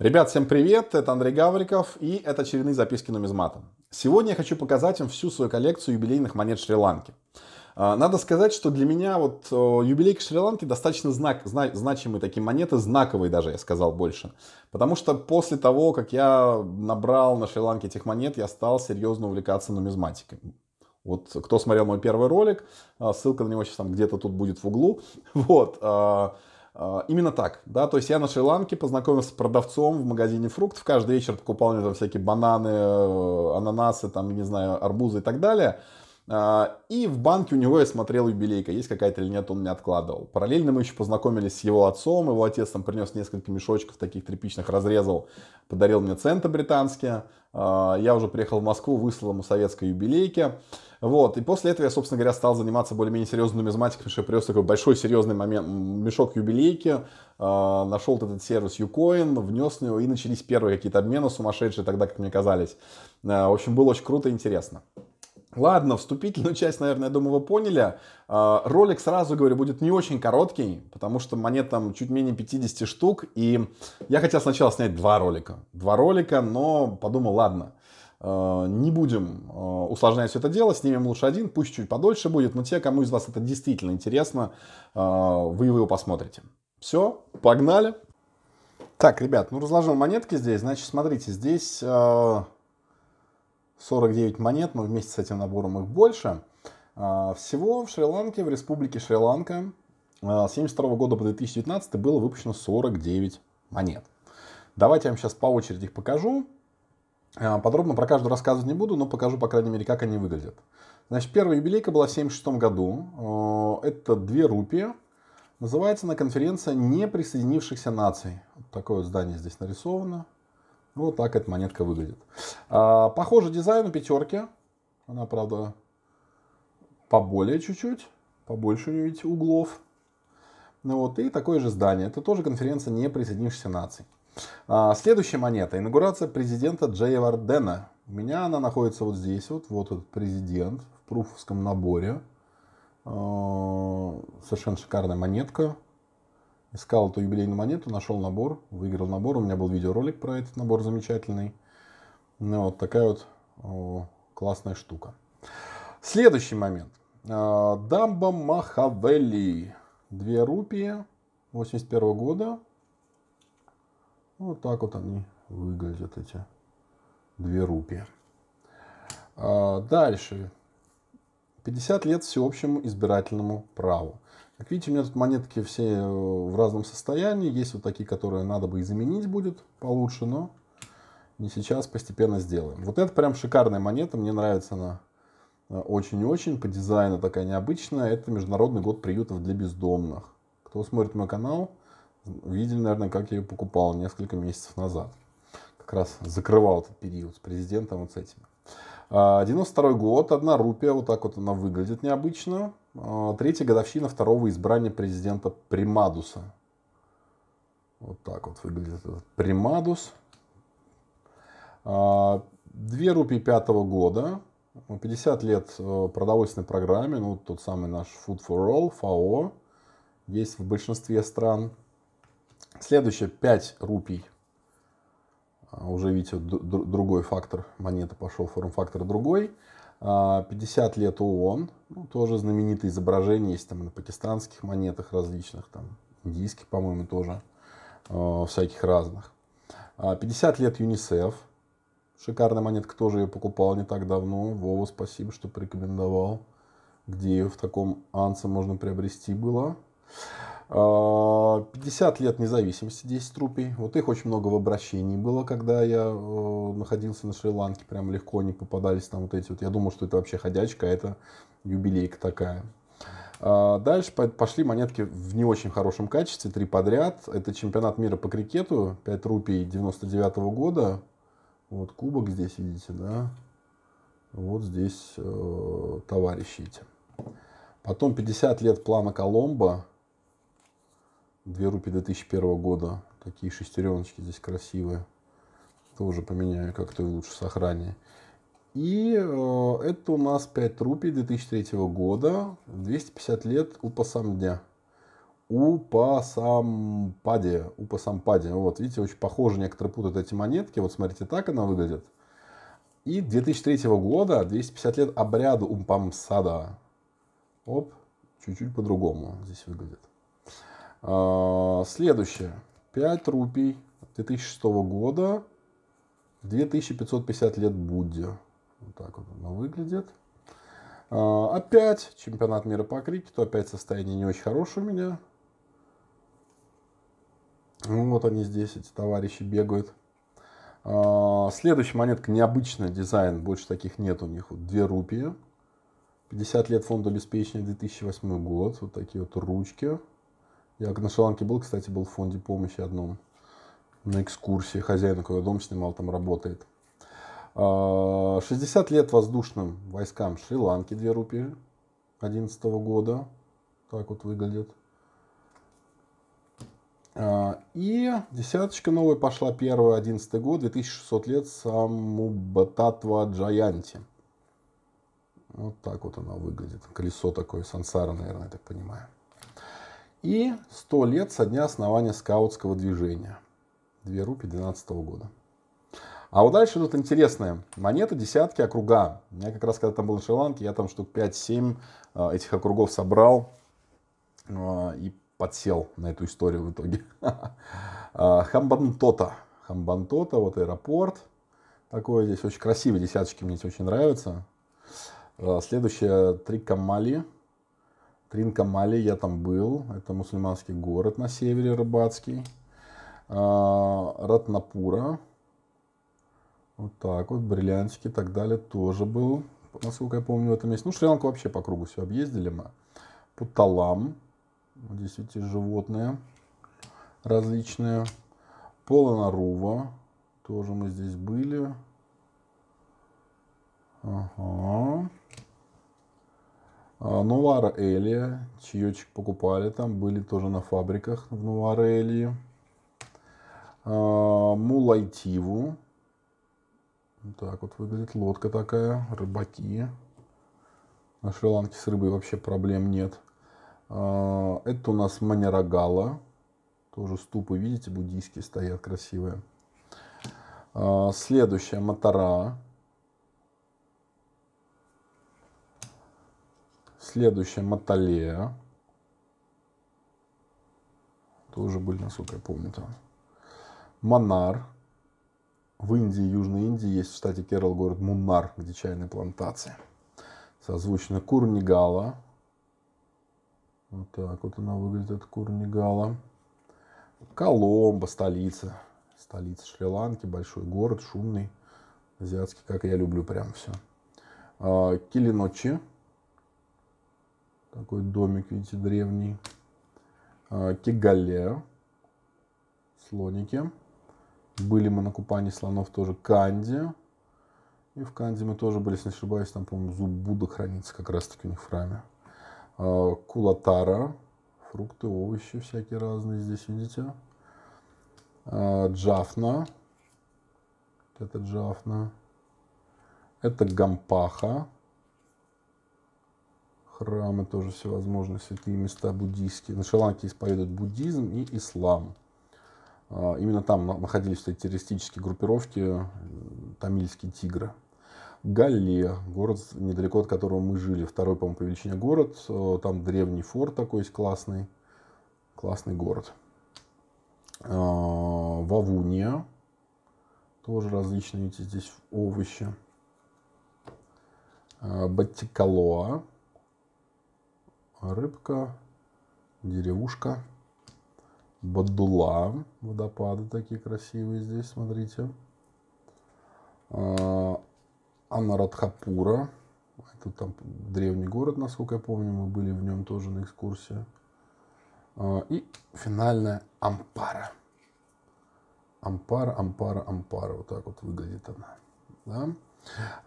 Ребят, всем привет! Это Андрей Гавриков и это очередные записки нумизмата. Сегодня я хочу показать им всю свою коллекцию юбилейных монет Шри-Ланки. А, надо сказать, что для меня вот юбилейка Шри-Ланки достаточно знак, зна, значимые такие монеты, знаковые даже, я сказал больше. Потому что после того, как я набрал на Шри-Ланке этих монет, я стал серьезно увлекаться нумизматикой. Вот кто смотрел мой первый ролик, а, ссылка на него сейчас там где-то тут будет в углу. Вот. А, а, именно так, да, то есть я на Шри-Ланке познакомился с продавцом в магазине фруктов, каждый вечер покупал мне там всякие бананы, э, ананасы, там, не знаю, арбузы и так далее. А, и в банке у него я смотрел юбилейка, есть какая-то или нет, он мне откладывал. Параллельно мы еще познакомились с его отцом. Его отец там принес несколько мешочков таких тряпичных, разрезал, подарил мне центы британские. А, я уже приехал в Москву, выслал ему советской юбилейки, Вот. И после этого я, собственно говоря, стал заниматься более-менее серьезной нумизматикой, потому что я привез такой большой серьезный момент, мешок юбилейки, э, а, нашел этот сервис Ucoin, внес в него, и начались первые какие-то обмены сумасшедшие тогда, как мне казались. в общем, было очень круто и интересно. Ладно, вступительную часть, наверное, я думаю, вы поняли. А, ролик, сразу говорю, будет не очень короткий, потому что монет там чуть менее 50 штук. И я хотел сначала снять два ролика. Два ролика, но подумал, ладно, а, не будем а, усложнять все это дело, снимем лучше один, пусть чуть подольше будет, но те, кому из вас это действительно интересно, вы его посмотрите. Все, погнали. Так, ребят, ну разложил монетки здесь, значит, смотрите, здесь 49 монет, но вместе с этим набором их больше. А, всего в Шри-Ланке, в республике Шри-Ланка а, с 1972 года по 2019 было выпущено 49 монет. Давайте я вам сейчас по очереди их покажу. А, подробно про каждую рассказывать не буду, но покажу, по крайней мере, как они выглядят. Значит, первая юбилейка была в 1976 году. Это две рупии. Называется на конференция неприсоединившихся наций. Вот такое вот здание здесь нарисовано. Вот так эта монетка выглядит. А, похоже дизайн у пятерки. Она, правда, поболее чуть-чуть, побольше у видите углов. Ну вот, и такое же здание. Это тоже конференция не присоединившихся наций. А, следующая монета. Инаугурация президента Джея Вардена. У меня она находится вот здесь. Вот, вот этот президент в пруфовском наборе. А, совершенно шикарная монетка. Искал эту юбилейную монету, нашел набор, выиграл набор. У меня был видеоролик про этот набор замечательный. Ну, вот такая вот о, классная штука. Следующий момент. А, Дамба Махавели. Две рупии 81 года. Вот так вот они выглядят, эти две рупии. А, дальше. 50 лет всеобщему избирательному праву. Как видите, у меня тут монетки все э, в разном состоянии. Есть вот такие, которые надо бы и заменить будет получше, но не сейчас, постепенно сделаем. Вот это прям шикарная монета, мне нравится она э, очень-очень, по дизайну такая необычная. Это Международный год приютов для бездомных. Кто смотрит мой канал, видели, наверное, как я ее покупал несколько месяцев назад. Как раз закрывал этот период с президентом вот с этим. 92 а, год, одна рупия, вот так вот она выглядит необычно. А, третья годовщина второго избрания президента Примадуса. Вот так вот выглядит этот Примадус. А, две рупии пятого года. 50 лет э, продовольственной программе. Ну, тот самый наш Food for All, ФАО. Есть в большинстве стран. следующие 5 рупий а уже видите, другой фактор монеты пошел, форм-фактор другой. 50 а, лет ООН, ну, тоже знаменитое изображение, есть там на пакистанских монетах различных, там индийских, по-моему, тоже, а, всяких разных. 50 лет ЮНИСЕФ, шикарная монетка, тоже ее покупал не так давно. Вова, спасибо, что порекомендовал, где ее в таком ансе можно приобрести было. 50 а, лет независимости, 10 рупий. Вот их очень много в обращении было, когда я э, находился на Шри-Ланке. Прям легко не попадались там вот эти вот. Я думал, что это вообще ходячка, а это юбилейка такая. А, дальше пошли монетки в не очень хорошем качестве, три подряд. Это чемпионат мира по крикету, 5 рупий 99 -го года. Вот кубок здесь, видите, да? Вот здесь э, товарищи эти. Потом 50 лет плана Коломбо. Две рупии 2001 года. Такие шестереночки здесь красивые. Тоже поменяю как-то и лучше сохрани. И э, это у нас 5 рупий 2003 года. 250 лет упасам дня. Упасампаде. Упасампаде. Вот, видите, очень похоже некоторые путают эти монетки. Вот смотрите, так она выглядит. И 2003 года, 250 лет обряду Умпамсада. Оп, чуть-чуть по-другому здесь выглядит. А, следующее. 5 рупий 2006 года. 2550 лет Будде. Вот так вот оно выглядит. А, опять чемпионат мира по крикету. Опять состояние не очень хорошее у меня. Ну, вот они здесь, эти товарищи бегают. А, следующая монетка необычный дизайн. Больше таких нет у них. Вот две рупии. 50 лет фонда обеспечения 2008 год. Вот такие вот ручки. Я на Шри-Ланке был, кстати, был в фонде помощи одном на экскурсии. Хозяин, какой дом снимал, там работает. 60 а, лет воздушным войскам Шри-Ланки, 2 рупии 2011 года. Так вот выглядит. А, и десяточка новая пошла 1 11 год, 2600 лет саму Бататва Джаянти. Вот так вот она выглядит. Колесо такое, сансара, наверное, я так понимаю и 100 лет со дня основания скаутского движения. 2 рупии 12 года. А вот дальше тут интересные Монета десятки, округа. У меня как раз, когда там был в Шри-Ланке, я там штук 5-7 э, этих округов собрал э, и подсел на эту историю в итоге. Э, Хамбантота. Хамбантота, вот аэропорт. Такой здесь очень красивый десяточки, мне эти очень нравятся. три Трикамали. Тринкамали я там был. Это мусульманский город на севере, рыбацкий. А, Ратнапура. Вот так вот, бриллиантики и так далее тоже был, насколько я помню, в этом месте. Ну, Шри-Ланку вообще по кругу все объездили мы. Путалам. Здесь эти животные различные. Полонарува. Тоже мы здесь были. Ага. А, Нувара Элия, чаечек покупали там, были тоже на фабриках в Нувара Элии. А, Мулайтиву. Так вот выглядит лодка такая, рыбаки. На Шри-Ланке с рыбой вообще проблем нет. А, это у нас Манерагала. Тоже ступы, видите, буддийские стоят красивые. Следующая Матара. Следующая Маталея. Тоже были, насколько я помню, там. Монар. В Индии, Южной Индии, есть в штате Керал город Мунар, где чайные плантации. Созвучно Курнигала. Вот так вот она выглядит, от Курнигала. Коломба, столица. Столица Шри-Ланки, большой город, шумный, азиатский, как я люблю прям все. А, Килиночи, такой домик, видите, древний. А, Кегале. Слоники. Были мы на купании слонов тоже Канди. И в Канди мы тоже были, если не ошибаюсь, там, по-моему, зуб Будда хранится как раз-таки у них в храме. А, кулатара. Фрукты, овощи всякие разные здесь, видите. А, джафна. Это Джафна. Это Гампаха храмы тоже всевозможные, святые места буддийские. На Шри-Ланке исповедуют буддизм и ислам. А, именно там находились эти террористические группировки э, тамильские тигры. Галле, город, недалеко от которого мы жили, второй, по-моему, по величине город. Э, там древний форт такой есть классный, классный город. А, Вавуния, тоже различные эти здесь овощи. А, Батикалоа, рыбка, деревушка, Бадула, водопады такие красивые здесь, смотрите. А, Анарадхапура, это там древний город, насколько я помню, мы были в нем тоже на экскурсии. А, и финальная Ампара. Ампара, Ампара, Ампара, вот так вот выглядит она. Да?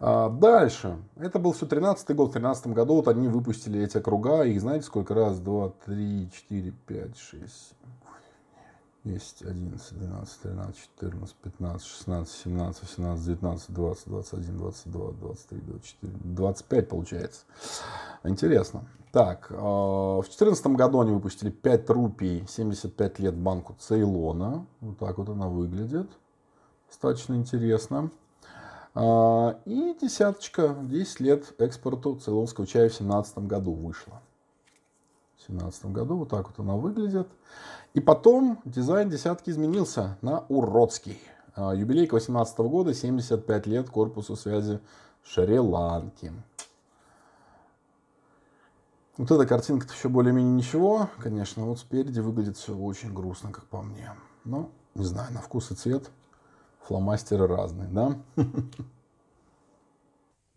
А, дальше. Это был все 13 год. В 13 году вот они выпустили эти круга. И знаете сколько? Раз, два, три, четыре, пять, шесть, семь, десять, одиннадцать, двенадцать, тринадцать, четырнадцать, пятнадцать, шестнадцать, семнадцать, восемнадцать, девятнадцать, двадцать, двадцать один, двадцать два, двадцать три, двадцать четыре, двадцать пять получается. Интересно. Так, а, в четырнадцатом году они выпустили 5 рупий, 75 лет банку Цейлона. Вот так вот она выглядит. Достаточно интересно. А, и десяточка, 10 лет экспорту цейлонского чая в 2017 году вышла. В 2017 году вот так вот она выглядит. И потом дизайн десятки изменился на уродский. А, Юбилейка 18 года, 75 лет корпусу связи Шри-Ланки. Вот эта картинка-то еще более-менее ничего, конечно. Вот спереди выглядит все очень грустно, как по мне. Но, не знаю, на вкус и цвет – фломастеры разные, да?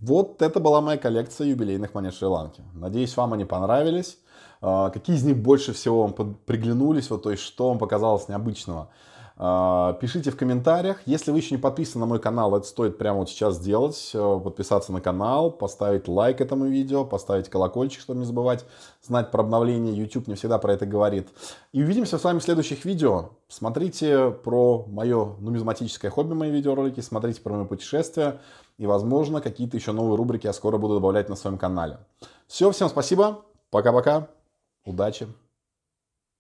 Вот это была моя коллекция юбилейных монет Шри-Ланки. Надеюсь, вам они понравились. А, какие из них больше всего вам приглянулись, вот, то есть что вам показалось необычного? А, пишите в комментариях. Если вы еще не подписаны на мой канал, это стоит прямо вот сейчас сделать. Э, подписаться на канал, поставить лайк этому видео, поставить колокольчик, чтобы не забывать знать про обновления. YouTube не всегда про это говорит. И увидимся с вами в следующих видео. Смотрите про мое нумизматическое хобби, мои видеоролики, смотрите про мои путешествия. И, возможно, какие-то еще новые рубрики я скоро буду добавлять на своем канале. Все, всем спасибо. Пока-пока. Удачи.